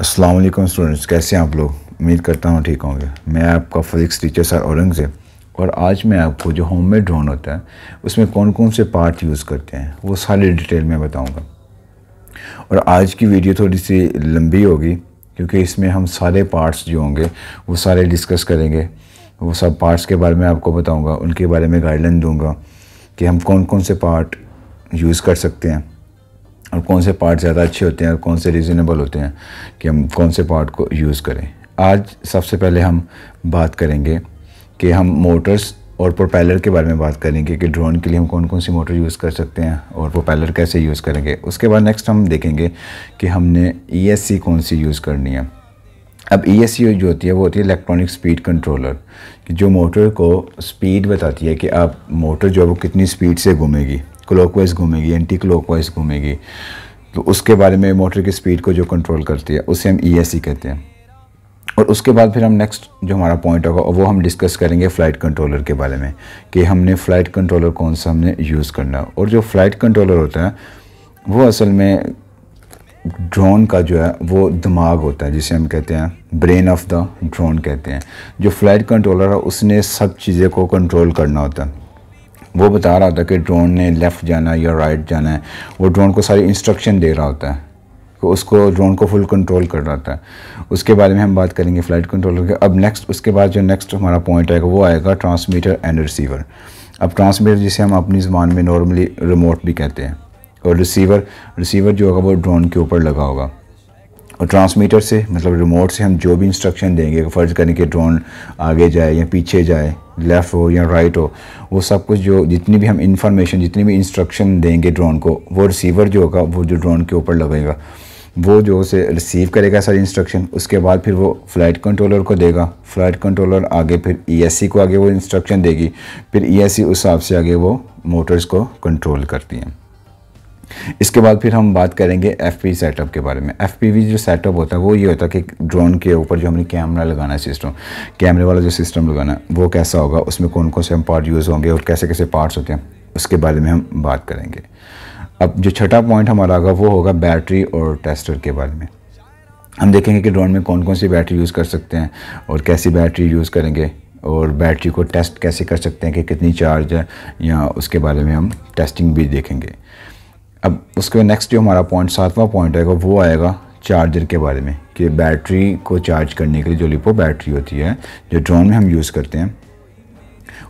अस्सलाम वालेकुम स्टूडेंट्स कैसे हैं आप लोग उम्मीद करता हूँ ठीक होंगे मैं आपका फिजिक्स टीचर सर औरंगज़ेब और आज मैं आपको जो होम मेड ड्रोन होता है उसमें कौन कौन से पार्ट यूज़ करते हैं वो सारे डिटेल में बताऊँगा और आज की वीडियो थोड़ी सी लंबी होगी क्योंकि इसमें हम सारे पार्ट्स जो होंगे वो सारे डिस्कस करेंगे वो सब पार्ट्स के बारे में आपको बताऊँगा उनके बारे में गाइडलाइन दूँगा कि हम कौन कौन से पार्ट यूज़ कर सकते हैं और कौन से पार्ट ज़्यादा अच्छे होते हैं और कौन से रीज़नेबल होते हैं कि हम कौन से पार्ट को यूज़ करें आज सबसे पहले हम बात करेंगे कि हम मोटर्स और प्रोपेलर के बारे में बात करेंगे कि ड्रोन के लिए हम कौन कौन सी मोटर यूज़ कर सकते हैं और प्रोपेलर कैसे यूज़ करेंगे उसके बाद नेक्स्ट हम देखेंगे कि हमने ई e कौन सी यूज़ करनी है अब ई e एस जो होती है वो होती है इलेक्ट्रॉनिक स्पीड कंट्रोलर जो मोटर को स्पीड बताती है कि आप मोटर जो है वो कितनी स्पीड से घूमेगी क्लॉकवाइज घूमेगी एंटी क्लॉकवाइज घूमेगी तो उसके बारे में मोटर की स्पीड को जो कंट्रोल करती है उसे हम ई e कहते हैं और उसके बाद फिर हम नेक्स्ट जो हमारा पॉइंट होगा वो हम डिस्कस करेंगे फ़्लाइट कंट्रोलर के बारे में कि हमने फ़्लाइट कंट्रोलर कौन सा हमने यूज़ करना और जो फ़्लाइट कंट्रोलर होता है वो असल में ड्रोन का जो है वो दिमाग होता है जिसे हम कहते हैं ब्रेन ऑफ द ड्रोन कहते हैं जो फ्लाइट कंट्रोलर है उसने सब चीज़ें को कंट्रोल करना होता है वो बता रहा था कि ड्रोन ने लेफ़्ट जाना है या राइट जाना है वो ड्रोन को सारी इंस्ट्रक्शन दे रहा होता है उसको ड्रोन को फुल कंट्रोल कर रहा था उसके बारे में हम बात करेंगे फ़्लाइट कंट्रोलर के अब नेक्स्ट उसके बाद जो नेक्स्ट हमारा पॉइंट आएगा वो आएगा ट्रांसमीटर एंड रिसीवर अब ट्रांसमीटर जिसे हम अपनी ज़बान में नॉर्मली रिमोट भी कहते हैं और रिसीवर रिसीवर जो होगा वो ड्रोन के ऊपर लगा होगा और ट्रांसमीटर से मतलब रिमोट से हम जो भी इंस्ट्रक्शन देंगे फ़र्ज़ करें कि ड्रोन आगे जाए या पीछे जाए लेफ़्ट हो या राइट हो वो सब कुछ जो जितनी भी हम इंफॉर्मेशन जितनी भी इंस्ट्रक्शन देंगे ड्रोन को वो रिसीवर जो होगा वो जो ड्रोन के ऊपर लगेगा वो जो उसे रिसीव करेगा सारी इंस्ट्रक्शन उसके बाद फिर वो फ्लाइट कंट्रोलर को देगा फ्लाइट कंट्रोलर आगे फिर ईएससी e को आगे वो इंस्ट्रक्शन देगी फिर ईएससी e उस हिसाब से आगे वो मोटर्स को कंट्रोल करती हैं इसके बाद फिर हम बात करेंगे एफ सेटअप के बारे में एफ जो सेटअप होता है वो ये होता है कि ड्रोन के ऊपर जो हमने कैमरा लगाना है सिस्टम कैमरे वाला जो सिस्टम लगाना है वो कैसा होगा उसमें कौन कौन से हम पार्ट यूज़ होंगे और कैसे कैसे पार्ट्स होते हैं उसके बारे में हम बात करेंगे अब जो छठा पॉइंट हमारा होगा वो होगा बैटरी और टेस्टर के बारे में हम देखेंगे कि ड्रोन में कौन कौन सी बैटरी यूज़ कर सकते हैं और कैसी बैटरी यूज़ करेंगे और बैटरी को टेस्ट कैसे कर सकते हैं कि कितनी चार्ज है या उसके बारे में हम टेस्टिंग भी देखेंगे अब उसके बाद नेक्स्ट जो हमारा पॉइंट सातवां पॉइंट आएगा वो आएगा चार्जर के बारे में कि बैटरी को चार्ज करने के लिए जो लिपो बैटरी होती है जो ड्रोन में हम यूज़ करते हैं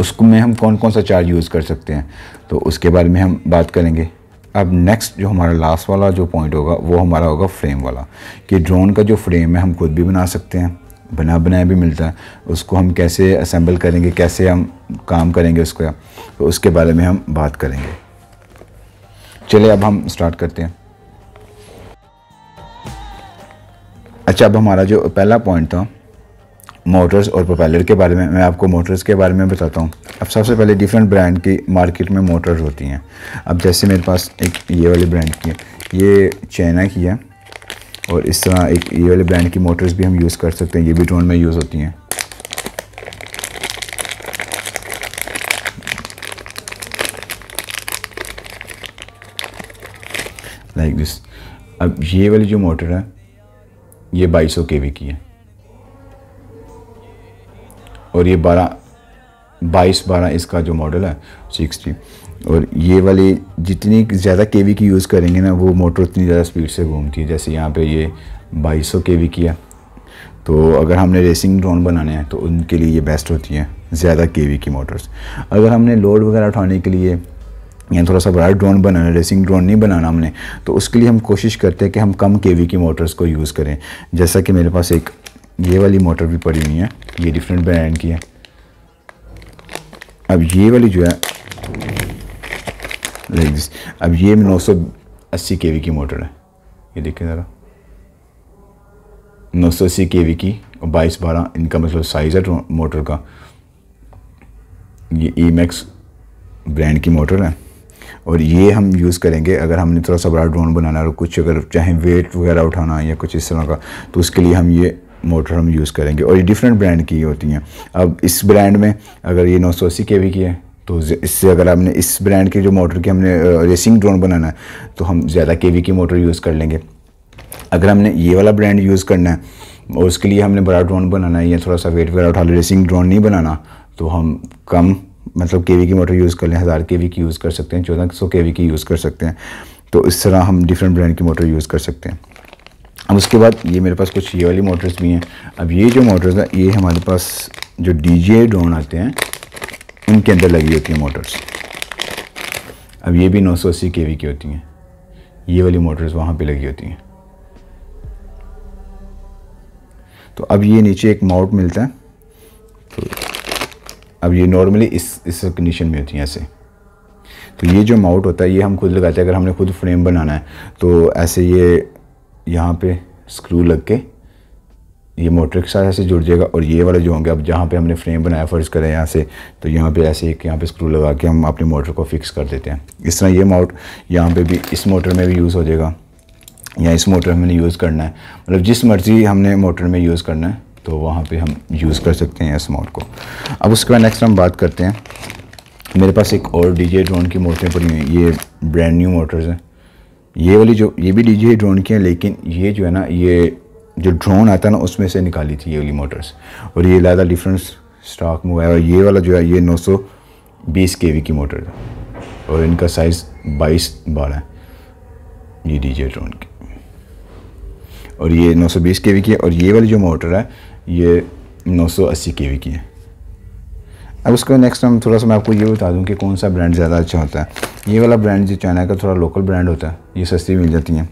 उसको में हम कौन कौन सा चार्ज यूज़ कर सकते हैं तो उसके बारे में हम बात करेंगे अब नेक्स्ट जो हमारा लास्ट वाला जो पॉइंट होगा वो हमारा होगा फ्रेम वाला कि ड्रोन का जो फ्रेम है हम खुद भी बना सकते हैं बना बनाया भी मिलता है उसको हम कैसे असेंबल करेंगे कैसे हम काम करेंगे उसका तो उसके बारे में हम बात करेंगे चले अब हम स्टार्ट करते हैं अच्छा अब हमारा जो पहला पॉइंट था मोटर्स और प्रोपेलर के बारे में मैं आपको मोटर्स के बारे में बताता हूँ अब सबसे पहले डिफरेंट ब्रांड की मार्केट में मोटर्स होती हैं अब जैसे मेरे पास एक ये वाली ब्रांड की है ये चाइना की है और इस तरह एक ये वाले ब्रांड की मोटर्स भी हम यूज़ कर सकते हैं ये भी ड्रोन में यूज़ होती हैं लाइक दिस अब ये वाली जो मोटर है ये 2200 सौ की है और ये 12 22 12 इसका जो मॉडल है 60 और ये वाली जितनी ज़्यादा के की यूज़ करेंगे ना वो मोटर उतनी ज़्यादा स्पीड से घूमती है जैसे यहाँ पे ये 2200 सौ के की है तो अगर हमने रेसिंग ड्रोन बनाने हैं तो उनके लिए ये बेस्ट होती है ज़्यादा के की मोटर्स अगर हमने लोड वगैरह उठाने के लिए या थोड़ा सा बड़ा ड्रोन बनाना रेसिंग ड्रोन नहीं बनाना हमने तो उसके लिए हम कोशिश करते हैं कि हम कम वी की मोटर्स को यूज़ करें जैसा कि मेरे पास एक ये वाली मोटर भी पड़ी हुई है ये डिफरेंट ब्रांड की है अब ये वाली जो है लाइक अब ये नौ सौ अस्सी के वी की मोटर है ये देखिए ज़रा नौ सौ अस्सी के वी की और बाईस बारह इनका मतलब साइज़ है मोटर का ये ई मैक्स ब्रांड की मोटर है और ये हम यूज़ करेंगे अगर हमने थोड़ा सा बड़ा ड्रोन बनाना और कुछ अगर चाहे वेट वगैरह उठाना या कुछ इस तरह का तो उसके लिए हम ये मोटर हम यूज़ करेंगे और ये डिफरेंट ब्रांड की होती हैं अब इस ब्रांड में अगर ये नौ सौ अस्सी के वी की है तो इससे अगर हमने इस ब्रांड के जो मोटर की हमने रेसिंग ड्रोन बनाना है तो हम ज़्यादा के वी की मोटर यूज़ कर लेंगे अगर हमने ये वाला ब्रांड यूज़ करना है और उसके लिए हमने बड़ा ड्रोन बनाना है या थोड़ा सा वेट वगैरह उठा लो रेसिंग ड्रोन नहीं बनाना तो हम कम मतलब के की मोटर यूज़ कर लें हज़ार के की यूज़ कर सकते हैं चौदह सौ के की यूज़ कर सकते हैं तो इस तरह हम डिफरेंट ब्रांड की मोटर यूज़ कर सकते हैं अब उसके बाद ये मेरे पास कुछ ये वाली मोटर्स भी हैं अब ये जो मोटर्स हैं ये हमारे पास जो डी जे ड्रोन आते हैं उनके अंदर लगी होती हैं मोटर्स अब ये भी नौ सौ अस्सी के वी की होती हैं ये वाली मोटर्स वहाँ पे लगी होती हैं तो अब ये नीचे एक माउट मिलता है तो अब ये नॉर्मली इस इस कंडीशन में होती हैं ऐसे तो ये जो माउट होता है ये हम खुद लगाते हैं अगर हमने खुद फ्रेम बनाना है तो ऐसे ये यहाँ पे स्क्रू लग के ये मोटर के साथ ऐसे जुड़ जाएगा और ये वाले जो होंगे अब जहाँ पे हमने फ्रेम बनाया फ़र्ज़ करें यहाँ से तो यहाँ पे ऐसे एक यहाँ पे स्क्रू लगा के हम अपने मोटर को फिक्स कर देते हैं इस तरह ये माउट यहाँ पे भी इस मोटर में भी यूज़ हो जाएगा या इस मोटर में यूज़ करना है मतलब जिस मर्ज़ी हमने मोटर में यूज़ करना है तो वहाँ पे हम यूज़ कर सकते हैं इस मोड को अब उसके बाद नेक्स्ट हम बात करते हैं मेरे पास एक और डी ड्रोन की मोटें पड़ी हुई हैं ये ब्रांड न्यू मोटर्स हैं ये वाली जो ये भी डी ड्रोन की हैं लेकिन ये जो है ना ये जो ड्रोन आता है ना उसमें से निकाली थी ये वाली मोटर्स और ये ज़्यादा डिफरेंस स्टॉक में हुआ है और ये वाला जो है ये नौ सौ बीस के वी की मोटर है और इनका साइज़ बाईस बारह है ये डी ड्रोन की और ये नौ सौ बीस के वी की है और ये वाली जो मोटर है ये 980 वी की है अब इसको नेक्स्ट हम थोड़ा सा मैं आपको ये बता दूं कि कौन सा ब्रांड ज़्यादा अच्छा होता है ये वाला ब्रांड जो चाइना का थोड़ा लोकल ब्रांड होता है ये सस्ती मिल जाती हैं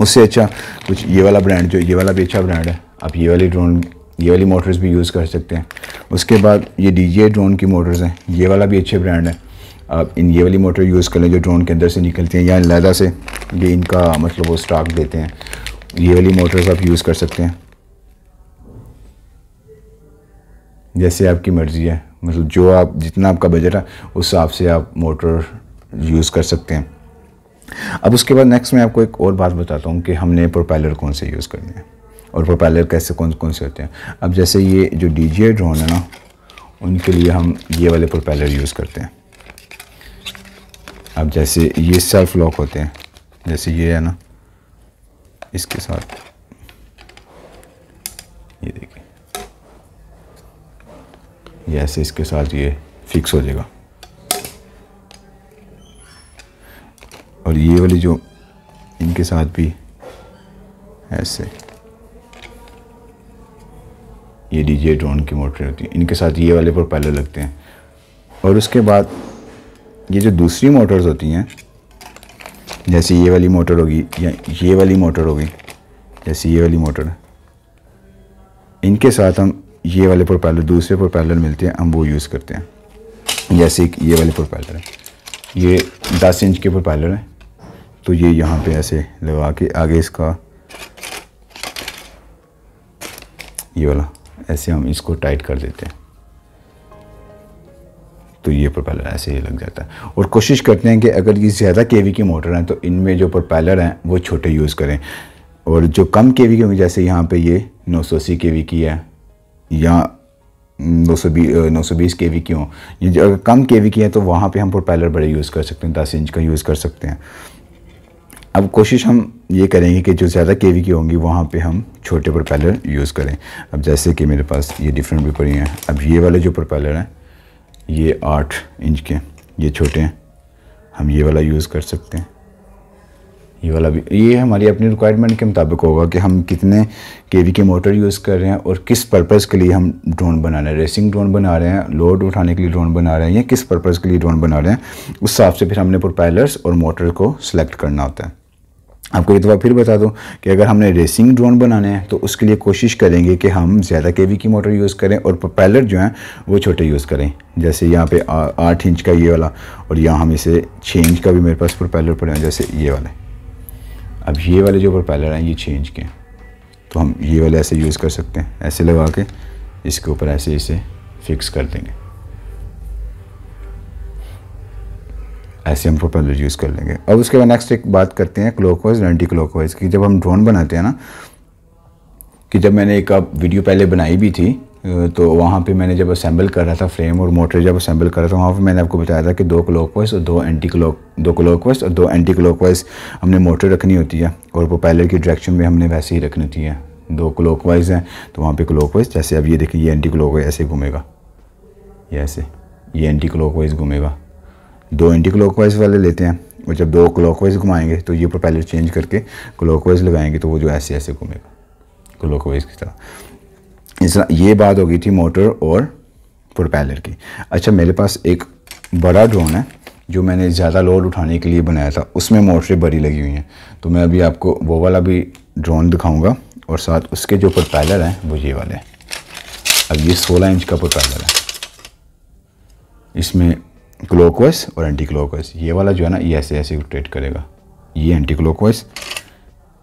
उससे अच्छा कुछ ये वाला ब्रांड जो ये वाला भी अच्छा ब्रांड है आप ये वाली ड्रोन ये वाली मोटर्स भी यूज़ कर सकते हैं उसके बाद ये डी ड्रोन की मोटर्स हैं ये वाला भी अच्छे ब्रांड है आप इन ये वाली मोटर यूज़ कर लें जो ड्रोन के अंदर से निकलती हैं या लहदा से ये इनका मतलब वो स्टॉक देते हैं ये वाली मोटर्स आप यूज़ कर सकते हैं जैसे आपकी मर्ज़ी है मतलब जो आप जितना आपका बजट है उस हिसाब से आप मोटर यूज़ कर सकते हैं अब उसके बाद नेक्स्ट मैं आपको एक और बात बताता हूँ कि हमने प्रोपेलर कौन से यूज़ करने हैं और प्रोपेलर कैसे कौन कौन से होते हैं अब जैसे ये जो डी जी ड्रोन है ना उनके लिए हम ये वाले प्रोपेलर यूज़ करते हैं अब जैसे ये सेल्फ लॉक होते हैं जैसे ये है ना इसके साथ ये देखिए ये ऐसे इसके साथ ये फिक्स हो जाएगा और ये वाली जो इनके साथ भी ऐसे ये डीजे ड्रोन की मोटरें होती हैं इनके साथ ये वाले पर पहले लगते हैं और उसके बाद ये जो दूसरी मोटर्स होती हैं जैसे ये वाली मोटर होगी या ये वाली मोटर होगी जैसे ये वाली मोटर इनके साथ हम ये वाले प्रोपेलर दूसरे प्रोपेलर मिलते हैं हम वो यूज़ करते हैं जैसे एक ये वाले प्रोपेलर है ये दस इंच के प्रोपेलर हैं तो ये यहाँ पे ऐसे लगा के आगे इसका ये वाला ऐसे हम इसको टाइट कर देते हैं तो ये प्रोपेलर ऐसे ही लग जाता है और कोशिश करते हैं कि अगर ये ज़्यादा वी की मोटर हैं तो इनमें जो प्रोपेलर हैं वो छोटे यूज़ करें और जो कम केवी के होंगे जैसे यहाँ पे ये 980 सौ की है या 220 920 केवी की हो ये अगर कम केवी की है तो वहाँ पे हम प्रोपेलर बड़े यूज़ कर सकते हैं दस इंच का यूज़ कर सकते हैं अब कोशिश हम ये करेंगे कि जो ज़्यादा केवी की होंगी वहाँ पे हम छोटे प्रोपेलर यूज़ करें अब जैसे कि मेरे पास ये डिफरेंट भी पड़ी हैं अब ये वाले जो प्रोपेलर हैं ये आठ इंच के ये छोटे हैं हम ये वाला यूज़ कर सकते हैं ये वाला भी ये हमारी अपनी रिक्वायरमेंट के मुताबिक होगा कि हम कितने के के मोटर यूज़ कर रहे हैं और किस पर्पज़ के लिए हम ड्रोन बना रहे हैं रेसिंग ड्रोन बना रहे हैं लोड उठाने के लिए ड्रोन बना रहे हैं या किस पर्पज़ के लिए ड्रोन बना रहे हैं उस हिसाब से फिर हमने प्रोपाइलर्स और मोटर को सिलेक्ट करना होता है आपको एक दफ़ा तो फिर बता दूं कि अगर हमने रेसिंग ड्रोन बनाने हैं तो उसके लिए कोशिश करेंगे कि हम ज़्यादा के की मोटर यूज़ करें और प्रोपेलर जो हैं वो छोटे यूज़ करें जैसे यहाँ पे आठ इंच का ये वाला और यहाँ हम इसे छः इंच का भी मेरे पास प्रोपेलर पड़े हैं जैसे ये वाले अब ये वाले जो प्रोपेलर हैं ये चेंज के तो हम ये वाले ऐसे यूज़ कर सकते हैं ऐसे लगा के इसके ऊपर ऐसे इसे फिक्स कर देंगे ऐसे हम प्रोपेलर यूज़ कर लेंगे अब उसके बाद नेक्स्ट एक बात करते हैं क्लोकवाइज एंटी क्लोकवाइज़ की जब हम ड्रोन बनाते हैं ना कि जब मैंने एक अब वीडियो पहले बनाई भी थी तो वहाँ पे मैंने जब असेंबल कर रहा था फ्रेम और मोटर जब असेंबल कर रहा था वहाँ पे मैंने आपको बताया था कि दो क्लॉक वाइज और दो एंटी क्लॉक दो क्लॉक वाइज और दो एंटी क्लॉक वाइज हमने मोटर रखनी होती है और प्रोपेलर की डायरेक्शन में हमने वैसे ही रखनी होती है दो क्लॉक वाइज हैं तो वहाँ पर क्लॉक वाइज जैसे अब ये देखिए ये एंटी क्लॉक ऐसे घूमेगा ये ऐसे ये एंटी क्लॉक वाइज घूमेगा दो एंटी क्लॉक वाइज वाले लेते हैं और जब दो क्लॉक वाइज घुमाएंगे तो ये प्रोपेलर चेंज करके क्लॉक वाइज लगाएंगे तो वो जो ऐसे ऐसे घूमेगा क्लॉक वाइज की तरह ये बात हो गई थी मोटर और प्रोपेलर की अच्छा मेरे पास एक बड़ा ड्रोन है जो मैंने ज़्यादा लोड उठाने के लिए बनाया था उसमें मोटरें बड़ी लगी हुई हैं तो मैं अभी आपको वो वाला भी ड्रोन दिखाऊंगा और साथ उसके जो प्रोपेलर हैं वो ये वाले हैं अब ये 16 इंच का प्रोपेलर है इसमें क्लोकवाइस और एंटी क्लोकवाइस ये वाला जो है ना ये ऐसे ऐसे रोटेट करेगा ये एंटी क्लोकवाइज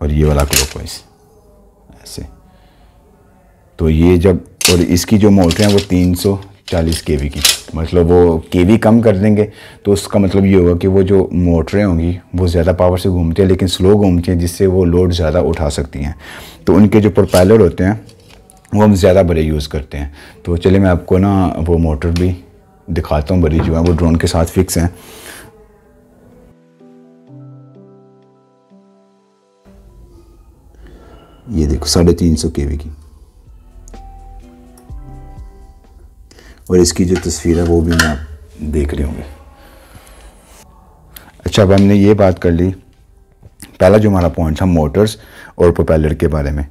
और ये वाला क्लोकवाइज ऐसे तो ये जब और इसकी जो मोटर है वो 340 केवी की मतलब वो केवी कम कर देंगे तो उसका मतलब ये होगा कि वो जो मोटरें होंगी वो ज़्यादा पावर से घूमती हैं लेकिन स्लो घूमती हैं जिससे वो लोड ज़्यादा उठा सकती हैं तो उनके जो प्रोपेलर होते हैं वो हम ज़्यादा बड़े यूज़ करते हैं तो चलिए मैं आपको ना वो मोटर भी दिखाता हूँ बड़ी जो है वो ड्रोन के साथ फिक्स हैं ये देखो साढ़े तीन सौ के की और इसकी जो तस्वीर है वो भी मैं आप देख रहे होंगे अच्छा अब हमने ये बात कर ली पहला जो हमारा पॉइंट था मोटर्स और प्रोपेलर के बारे में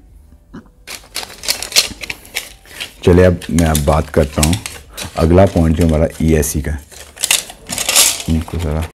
चले अब मैं अब बात करता हूँ अगला पॉइंट जो हमारा ई एस सी का ज़रा